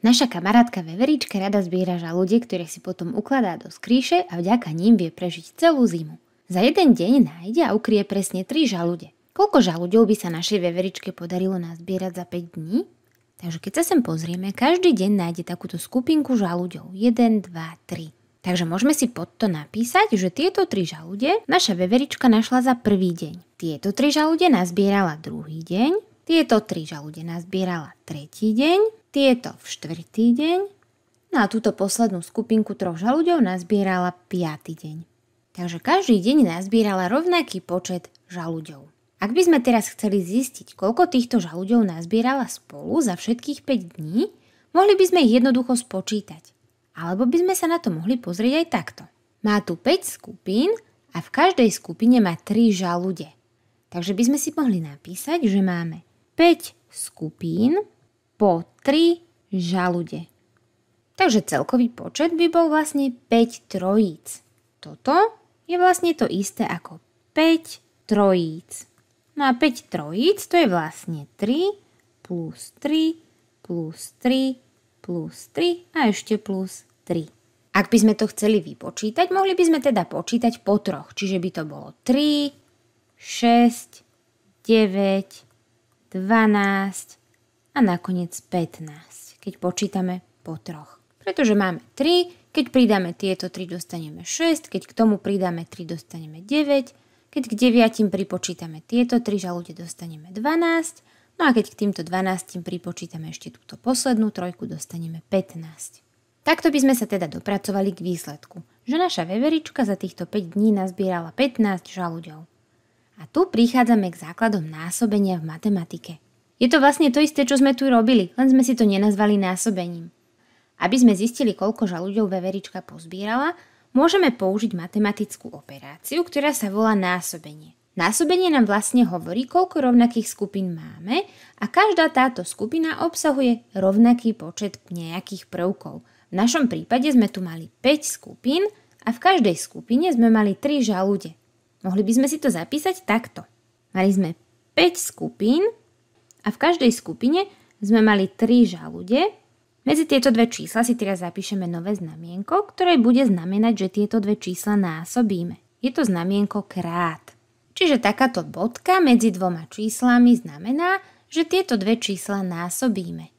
Naša kamarátka Veverička rada zbiera žalúdie, ktoré si potom ukladá do skríše a vďaka ním vie prežiť celú zimu. Za jeden deň nájde a ukrie presne 3 žalude. Koľko žalúďov by sa našej Veveričke podarilo nazbierať za 5 dní? Takže keď sa sem pozrieme, každý deň nájde takúto skupinku žalúďov. 1, 2, 3. Takže môžeme si pod to napísať, že tieto tri žalude naša veverička našla za prvý deň. Tieto tri žalude nazbierala druhý deň, tieto tri žalude nazbierala tretí deň tieto v štvrtý deň. No a túto poslednú skupinku troch žalúďov nazbierala piatý deň. Takže každý deň nazbierala rovnaký počet žalúďov. Ak by sme teraz chceli zistiť, koľko týchto žalúďov nazbierala spolu za všetkých 5 dní, mohli by sme ich jednoducho spočítať. Alebo by sme sa na to mohli pozrieť aj takto. Má tu 5 skupín a v každej skupine má 3 žalude. Takže by sme si mohli napísať, že máme 5 skupín po 3 žalude. Takže celkový počet by bol vlastne 5 trojíc. Toto je vlastne to isté ako 5 trojíc. No a 5 trojíc to je vlastne 3 plus 3 plus 3 plus 3 a ešte plus 3. Ak by sme to chceli vypočítať, mohli by sme teda počítať po troch, čiže by to bolo 3, 6, 9, 12, a nakoniec 15, keď počítame po troch. Pretože máme 3, keď pridáme tieto 3 dostaneme 6, keď k tomu pridáme 3 dostaneme 9, keď k 9 pripočítame tieto 3 žalúde dostaneme 12, no a keď k týmto 12 pripočítame ešte túto poslednú trojku dostaneme 15. Takto by sme sa teda dopracovali k výsledku, že naša veverička za týchto 5 dní nazbierala 15 žalúďov. A tu prichádzame k základom násobenia v matematike. Je to vlastne to isté, čo sme tu robili, len sme si to nenazvali násobením. Aby sme zistili, koľko žalúďov veverička pozbírala, môžeme použiť matematickú operáciu, ktorá sa volá násobenie. Násobenie nám vlastne hovorí, koľko rovnakých skupín máme a každá táto skupina obsahuje rovnaký počet nejakých prvkov. V našom prípade sme tu mali 5 skupín a v každej skupine sme mali 3 žalúde. Mohli by sme si to zapísať takto. Mali sme 5 skupín a v každej skupine sme mali 3 žalude. Medzi tieto dve čísla si teraz zapíšeme nové znamienko, ktoré bude znamenať, že tieto dve čísla násobíme. Je to znamienko krát. Čiže takáto bodka medzi dvoma číslami znamená, že tieto dve čísla násobíme.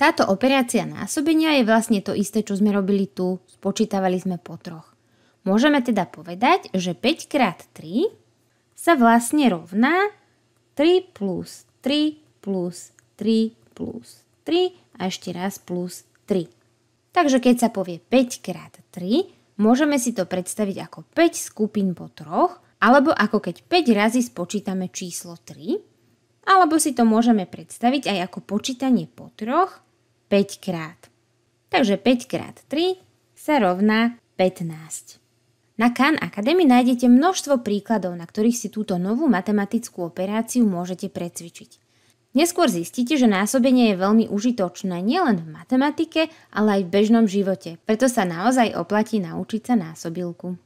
Táto operácia násobenia je vlastne to isté, čo sme robili tu, spočítavali sme po troch. Môžeme teda povedať, že 5 krát 3 sa vlastne rovná 3 plus 3 plus 3 plus 3 a ešte raz plus 3. Takže keď sa povie 5 krát 3, môžeme si to predstaviť ako 5 skupín po troch, alebo ako keď 5 razy spočítame číslo 3, alebo si to môžeme predstaviť aj ako počítanie po troch 5 krát. Takže 5 krát 3 sa rovná 15. Na Khan Academy nájdete množstvo príkladov, na ktorých si túto novú matematickú operáciu môžete precvičiť. Neskôr zistíte, že násobenie je veľmi užitočné nielen v matematike, ale aj v bežnom živote, preto sa naozaj oplatí naučiť sa násobilku.